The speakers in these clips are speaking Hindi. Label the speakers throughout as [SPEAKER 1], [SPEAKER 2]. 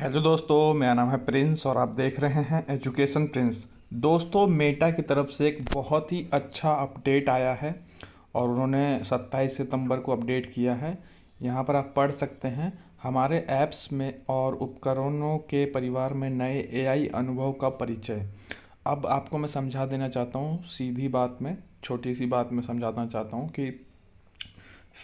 [SPEAKER 1] हेलो दोस्तों मेरा नाम है प्रिंस और आप देख रहे हैं एजुकेशन प्रिंस दोस्तों मेटा की तरफ से एक बहुत ही अच्छा अपडेट आया है और उन्होंने 27 सितंबर को अपडेट किया है यहाँ पर आप पढ़ सकते हैं हमारे ऐप्स में और उपकरणों के परिवार में नए एआई अनुभव का परिचय अब आपको मैं समझा देना चाहता हूँ सीधी बात में छोटी सी बात में समझाना चाहता हूँ कि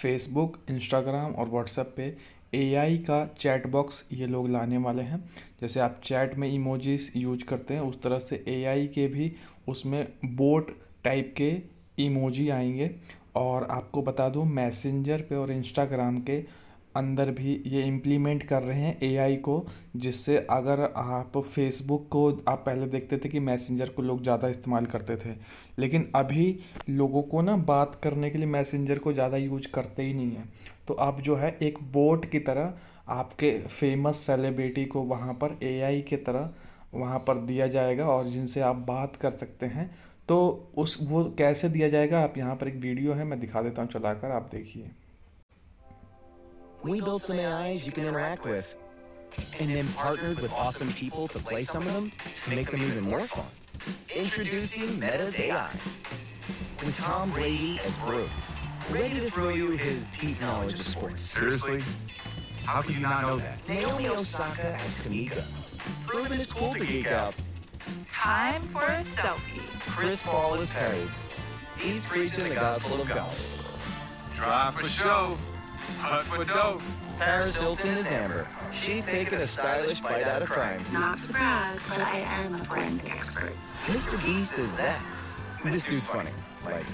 [SPEAKER 1] फेसबुक इंस्टाग्राम और व्हाट्सएप पे एआई का चैट बॉक्स ये लोग लाने वाले हैं जैसे आप चैट में इमोजीज यूज करते हैं उस तरह से एआई के भी उसमें बोट टाइप के इमोजी आएंगे और आपको बता दूं मैसेंजर पे और इंस्टाग्राम के अंदर भी ये इम्प्लीमेंट कर रहे हैं एआई को जिससे अगर आप फेसबुक को आप पहले देखते थे कि मैसेंजर को लोग ज़्यादा इस्तेमाल करते थे लेकिन अभी लोगों को ना बात करने के लिए मैसेंजर को ज़्यादा यूज करते ही नहीं है तो आप जो है एक बोट की तरह आपके फेमस सेलिब्रिटी को वहाँ पर एआई के तरह वहाँ पर दिया जाएगा और जिनसे आप बात कर सकते हैं तो उस वो कैसे दिया जाएगा आप यहाँ पर एक वीडियो है मैं दिखा देता हूँ चलाकर आप देखिए we built some AIs you can interact with, and then partnered with awesome people to play some of them to make them even more fun. Introducing Meta's AIs. When Tom Brady as broke, ready to throw you his deep knowledge of sports. Seriously? How could you not know that? Naomi Osaka as Tamika. Proven it's cool to geek out. Time for a selfie. Chris Paul is Perry. He's preaching the gospel of golf. Drive for show. Hunt for dope.
[SPEAKER 2] Paris Hilton is Amber.
[SPEAKER 1] She's taking a stylish bite out of crime. Not to brag, but I am a forensic expert. Mr. Beast is that. This dude's funny. Like,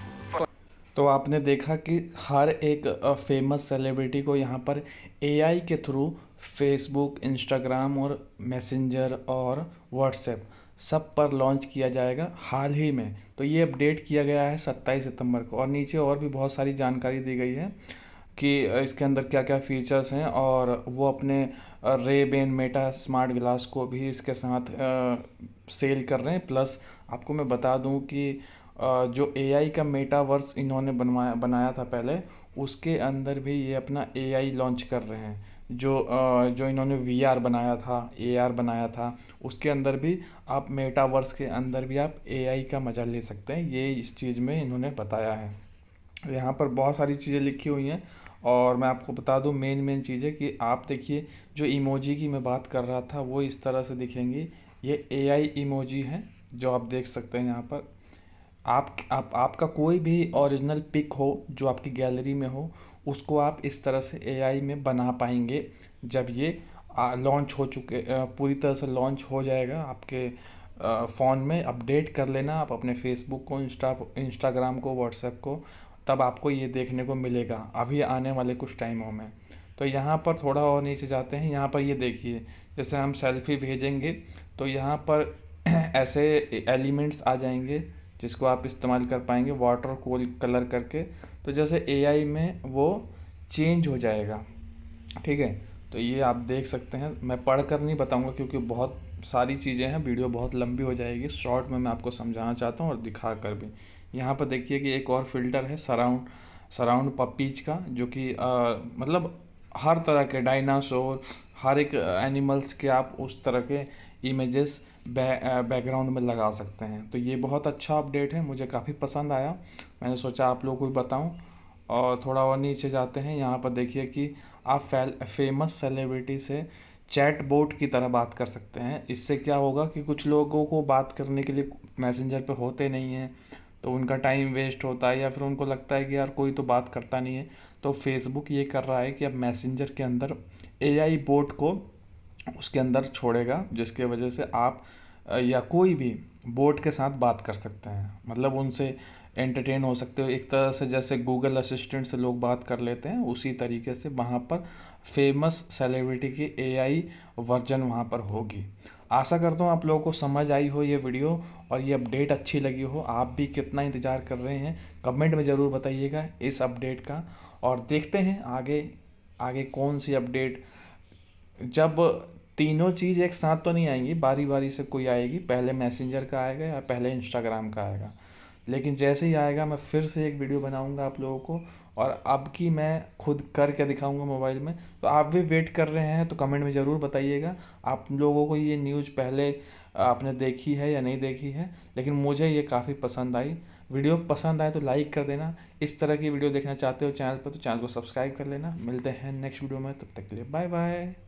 [SPEAKER 1] तो आपने देखा कि हर एक फेमस सेलिब्रिटी को यहाँ पर एआई के थ्रू फेसबुक इंस्टाग्राम और मैसेंजर और व्हाट्सएप सब पर लॉन्च किया जाएगा हाल ही में तो ये अपडेट किया गया है 27 सितंबर को और नीचे और भी बहुत सारी जानकारी दी गई है कि इसके अंदर क्या क्या फ़ीचर्स हैं और वो अपने रे बेन मेटा स्मार्ट ग्लास को भी इसके साथ सेल कर रहे हैं प्लस आपको मैं बता दूं कि जो एआई का मेटावर्स इन्होंने बनवाया बनाया था पहले उसके अंदर भी ये अपना एआई लॉन्च कर रहे हैं जो जो इन्होंने वीआर बनाया था एआर बनाया था उसके अंदर भी आप मेटावर्स के अंदर भी आप एआई का मज़ा ले सकते हैं ये इस चीज़ में इन्होंने बताया है यहाँ पर बहुत सारी चीज़ें लिखी हुई हैं और मैं आपको बता दूं मेन मेन चीज़ें कि आप देखिए जो इमोजी की मैं बात कर रहा था वो इस तरह से दिखेंगी ये एआई इमोजी है जो आप देख सकते हैं यहाँ पर आप आप आपका कोई भी ओरिजिनल पिक हो जो आपकी गैलरी में हो उसको आप इस तरह से एआई में बना पाएंगे जब ये लॉन्च हो चुके पूरी तरह से लॉन्च हो जाएगा आपके फ़ोन में अपडेट कर लेना आप अपने फेसबुक को इंस्टा इंस्टाग्राम को व्हाट्सएप को तब आपको ये देखने को मिलेगा अभी आने वाले कुछ टाइमों में तो यहाँ पर थोड़ा और नीचे जाते हैं यहाँ पर ये देखिए जैसे हम सेल्फी भेजेंगे तो यहाँ पर ऐसे एलिमेंट्स आ जाएंगे जिसको आप इस्तेमाल कर पाएंगे वाटर कोल कलर करके तो जैसे एआई में वो चेंज हो जाएगा ठीक है तो ये आप देख सकते हैं मैं पढ़ कर नहीं बताऊँगा क्योंकि बहुत सारी चीज़ें हैं वीडियो बहुत लंबी हो जाएगी शॉर्ट में मैं आपको समझाना चाहता हूँ और दिखा कर भी यहाँ पर देखिए कि एक और फिल्टर है सराउंड सराउंड पपीज का जो कि मतलब हर तरह के डायनासोर हर एक एनिमल्स के आप उस तरह के इमेजेस बैकग्राउंड में लगा सकते हैं तो ये बहुत अच्छा अपडेट है मुझे काफ़ी पसंद आया मैंने सोचा आप लोगों को भी बताऊँ और थोड़ा और नीचे जाते हैं यहाँ पर देखिए कि आप फेल फेमस सेलिब्रिटी से चैट बोट की तरह बात कर सकते हैं इससे क्या होगा कि कुछ लोगों को बात करने के लिए मैसेंजर पे होते नहीं हैं तो उनका टाइम वेस्ट होता है या फिर उनको लगता है कि यार कोई तो बात करता नहीं है तो फेसबुक ये कर रहा है कि अब मैसेंजर के अंदर एआई बोट को उसके अंदर छोड़ेगा जिसके वजह से आप या कोई भी बोट के साथ बात कर सकते हैं मतलब उनसे एंटरटेन हो सकते हो एक तरह से जैसे गूगल असिस्टेंट से लोग बात कर लेते हैं उसी तरीके से वहाँ पर फेमस सेलिब्रिटी की एआई वर्जन वहाँ पर होगी आशा करता हूँ आप लोगों को समझ आई हो ये वीडियो और ये अपडेट अच्छी लगी हो आप भी कितना इंतज़ार कर रहे हैं कमेंट में ज़रूर बताइएगा इस अपडेट का और देखते हैं आगे आगे कौन सी अपडेट जब तीनों चीज़ एक साथ तो नहीं आएंगी बारी बारी से कोई आएगी पहले मैसेंजर का आएगा या पहले इंस्टाग्राम का आएगा लेकिन जैसे ही आएगा मैं फिर से एक वीडियो बनाऊंगा आप लोगों को और अब की मैं खुद करके दिखाऊंगा मोबाइल में तो आप भी वेट कर रहे हैं तो कमेंट में ज़रूर बताइएगा आप लोगों को ये न्यूज़ पहले आपने देखी है या नहीं देखी है लेकिन मुझे ये काफ़ी पसंद आई वीडियो पसंद आए तो लाइक कर देना इस तरह की वीडियो देखना चाहते हो चैनल पर तो चैनल को सब्सक्राइब कर लेना मिलते हैं नेक्स्ट वीडियो में तब तक के लिए बाय बाय